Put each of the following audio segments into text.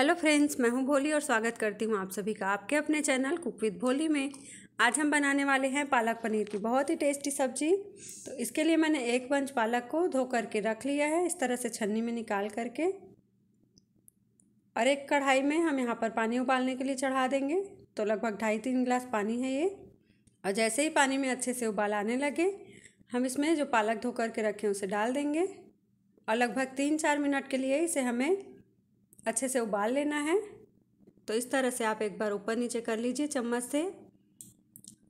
hello friends मैं हूं भोली और स्वागत करती हूं आप सभी का आपके अपने चैनल कुक विद भोली में आज हम बनाने वाले हैं पालक पनीर की बहुत ही टेस्टी सब्जी तो इसके लिए मैंने एक बंच पालक को धो करके रख लिया है इस तरह से छन्नी में निकाल करके और एक कढ़ाई में हम यहाँ पर पानी उबालने के लिए चढ़ा देंगे तो लगभग ढाई तीन गिलास पानी है ये और जैसे ही पानी में अच्छे से उबाल आने लगे हम इसमें जो पालक धो करके रखें उसे डाल देंगे और लगभग तीन चार मिनट के लिए इसे हमें अच्छे से उबाल लेना है तो इस तरह से आप एक बार ऊपर नीचे कर लीजिए चम्मच से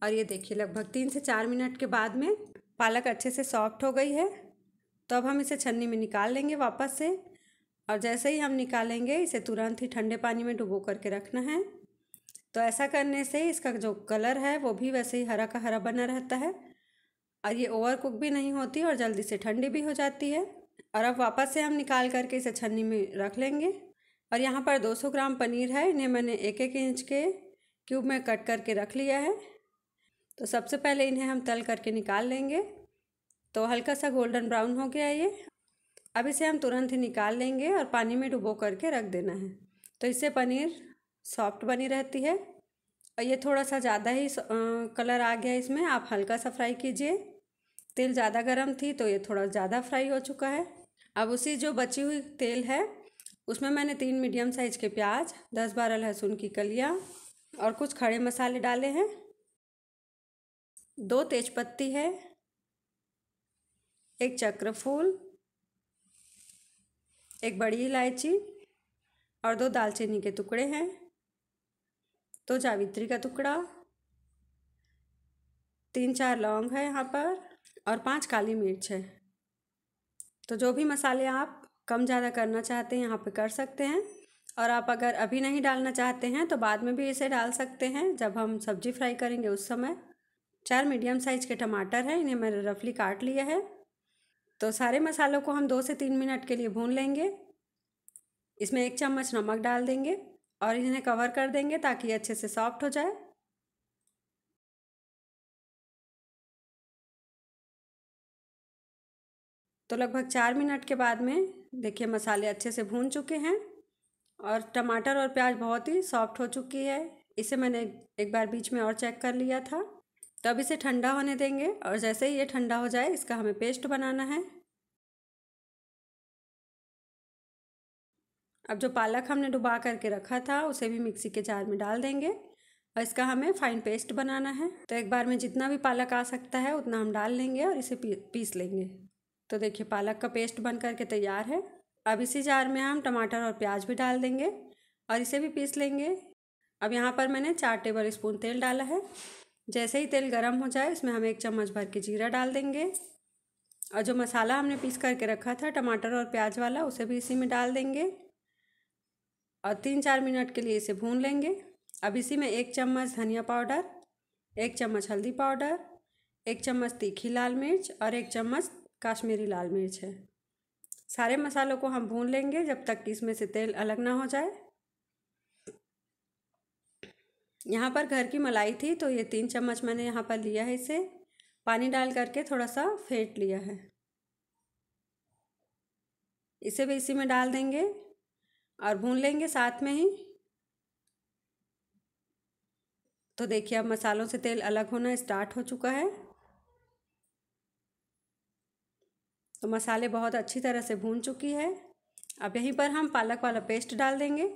और ये देखिए लगभग तीन से चार मिनट के बाद में पालक अच्छे से सॉफ्ट हो गई है तो अब हम इसे छन्नी में निकाल लेंगे वापस से और जैसे ही हम निकालेंगे इसे तुरंत ही ठंडे पानी में डुबो करके रखना है तो ऐसा करने से इसका जो कलर है वो भी वैसे ही हरा का हरा बना रहता है और ये ओवर कुक भी नहीं होती और जल्दी से ठंडी भी हो जाती है और अब वापस से हम निकाल करके इसे छन्नी में रख लेंगे और यहाँ पर 200 ग्राम पनीर है इन्हें मैंने एक एक इंच के क्यूब में कट करके रख लिया है तो सबसे पहले इन्हें हम तल करके निकाल लेंगे तो हल्का सा गोल्डन ब्राउन हो गया ये अब इसे हम तुरंत ही निकाल लेंगे और पानी में डुबो करके रख देना है तो इससे पनीर सॉफ्ट बनी रहती है और ये थोड़ा सा ज़्यादा ही कलर आ गया इसमें आप हल्का सा फ्राई कीजिए तेल ज़्यादा गर्म थी तो ये थोड़ा ज़्यादा फ्राई हो चुका है अब उसी जो बची हुई तेल है उसमें मैंने तीन मीडियम साइज के प्याज दस बारह लहसुन की कलियाँ और कुछ खड़े मसाले डाले हैं दो तेजपत्ती है एक चक्रफूल एक बड़ी इलायची और दो दालचीनी के टुकड़े हैं दो जावित्री का टुकड़ा तीन चार लौंग है यहाँ पर और पांच काली मिर्च है तो जो भी मसाले आप कम ज़्यादा करना चाहते हैं यहाँ पे कर सकते हैं और आप अगर अभी नहीं डालना चाहते हैं तो बाद में भी इसे डाल सकते हैं जब हम सब्जी फ्राई करेंगे उस समय चार मीडियम साइज़ के टमाटर हैं इन्हें मैंने रफली काट लिया है तो सारे मसालों को हम दो से तीन मिनट के लिए भून लेंगे इसमें एक चम्मच नमक डाल देंगे और इन्हें कवर कर देंगे ताकि अच्छे से सॉफ्ट हो जाए तो लगभग चार मिनट के बाद में देखिए मसाले अच्छे से भून चुके हैं और टमाटर और प्याज बहुत ही सॉफ्ट हो चुकी है इसे मैंने एक बार बीच में और चेक कर लिया था तो अब इसे ठंडा होने देंगे और जैसे ही ये ठंडा हो जाए इसका हमें पेस्ट बनाना है अब जो पालक हमने डुबा करके रखा था उसे भी मिक्सी के जार में डाल देंगे और इसका हमें फाइन पेस्ट बनाना है तो एक बार में जितना भी पालक आ सकता है उतना हम डाल लेंगे और इसे पीस लेंगे तो देखिए पालक का पेस्ट बन करके तैयार है अब इसी जार में हम टमाटर और प्याज भी डाल देंगे और इसे भी पीस लेंगे अब यहाँ पर मैंने चार टेबल स्पून तेल डाला है जैसे ही तेल गर्म हो जाए इसमें हम एक चम्मच भर के जीरा डाल देंगे और जो मसाला हमने पीस करके रखा था टमाटर और प्याज वाला उसे भी इसी में डाल देंगे और तीन चार मिनट के लिए इसे भून लेंगे अब इसी में एक चम्मच धनिया पाउडर एक चम्मच हल्दी पाउडर एक चम्मच तीखी लाल मिर्च और एक चम्मच काश्मीरी लाल मिर्च है सारे मसालों को हम भून लेंगे जब तक कि इसमें से तेल अलग ना हो जाए यहाँ पर घर की मलाई थी तो ये तीन चम्मच मैंने यहाँ पर लिया है इसे पानी डाल करके थोड़ा सा फेंट लिया है इसे भी इसी में डाल देंगे और भून लेंगे साथ में ही तो देखिए अब मसालों से तेल अलग होना स्टार्ट हो चुका है तो मसाले बहुत अच्छी तरह से भून चुकी है अब यहीं पर हम पालक वाला पेस्ट डाल देंगे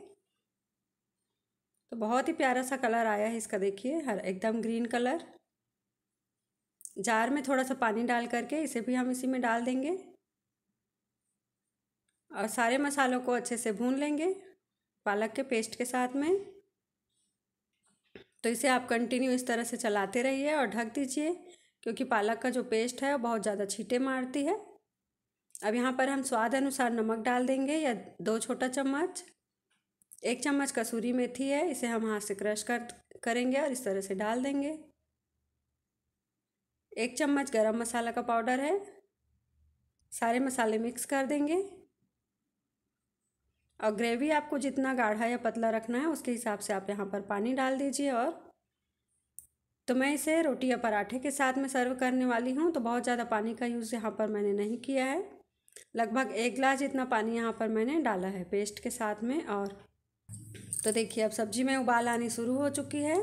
तो बहुत ही प्यारा सा कलर आया है इसका देखिए हर एकदम ग्रीन कलर जार में थोड़ा सा पानी डाल करके इसे भी हम इसी में डाल देंगे और सारे मसालों को अच्छे से भून लेंगे पालक के पेस्ट के साथ में तो इसे आप कंटिन्यू इस तरह से चलाते रहिए और ढक दीजिए क्योंकि पालक का जो पेस्ट है वो बहुत ज़्यादा छीटे मारती है अब यहाँ पर हम स्वाद अनुसार नमक डाल देंगे या दो छोटा चम्मच एक चम्मच कसूरी मेथी है इसे हम हाथ से क्रश कर करेंगे और इस तरह से डाल देंगे एक चम्मच गरम मसाला का पाउडर है सारे मसाले मिक्स कर देंगे और ग्रेवी आपको जितना गाढ़ा या पतला रखना है उसके हिसाब से आप यहाँ पर पानी डाल दीजिए और तो मैं इसे रोटी या पराठे के साथ में सर्व करने वाली हूँ तो बहुत ज़्यादा पानी का यूज़ यहाँ पर मैंने नहीं किया है लगभग एक गिलास जितना पानी यहाँ पर मैंने डाला है पेस्ट के साथ में और तो देखिए अब सब्ज़ी में उबाल आनी शुरू हो चुकी है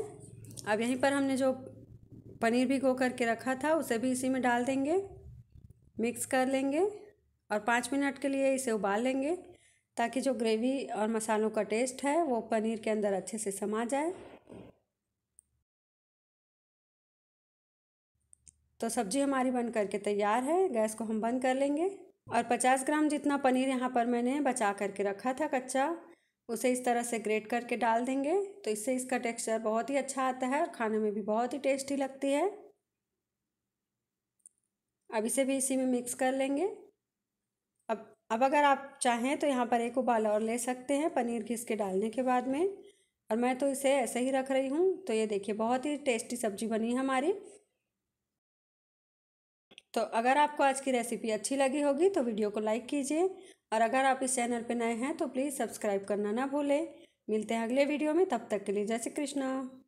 अब यहीं पर हमने जो पनीर भिगो करके रखा था उसे भी इसी में डाल देंगे मिक्स कर लेंगे और पाँच मिनट के लिए इसे उबाल लेंगे ताकि जो ग्रेवी और मसालों का टेस्ट है वो पनीर के अंदर अच्छे से समा जाए तो सब्ज़ी हमारी बन करके तैयार है गैस को हम बंद कर लेंगे और 50 ग्राम जितना पनीर यहाँ पर मैंने बचा करके रखा था कच्चा उसे इस तरह से ग्रेट करके डाल देंगे तो इससे इसका टेक्सचर बहुत ही अच्छा आता है और खाने में भी बहुत ही टेस्टी लगती है अब इसे भी इसी में मिक्स कर लेंगे अब अब अगर आप चाहें तो यहाँ पर एक उबाल और ले सकते हैं पनीर घिस के डालने के बाद में और मैं तो इसे ऐसे ही रख रही हूँ तो ये देखिए बहुत ही टेस्टी सब्जी बनी हमारी तो अगर आपको आज की रेसिपी अच्छी लगी होगी तो वीडियो को लाइक कीजिए और अगर आप इस चैनल पर नए हैं तो प्लीज़ सब्सक्राइब करना ना भूलें मिलते हैं अगले वीडियो में तब तक के लिए जय श्री कृष्णा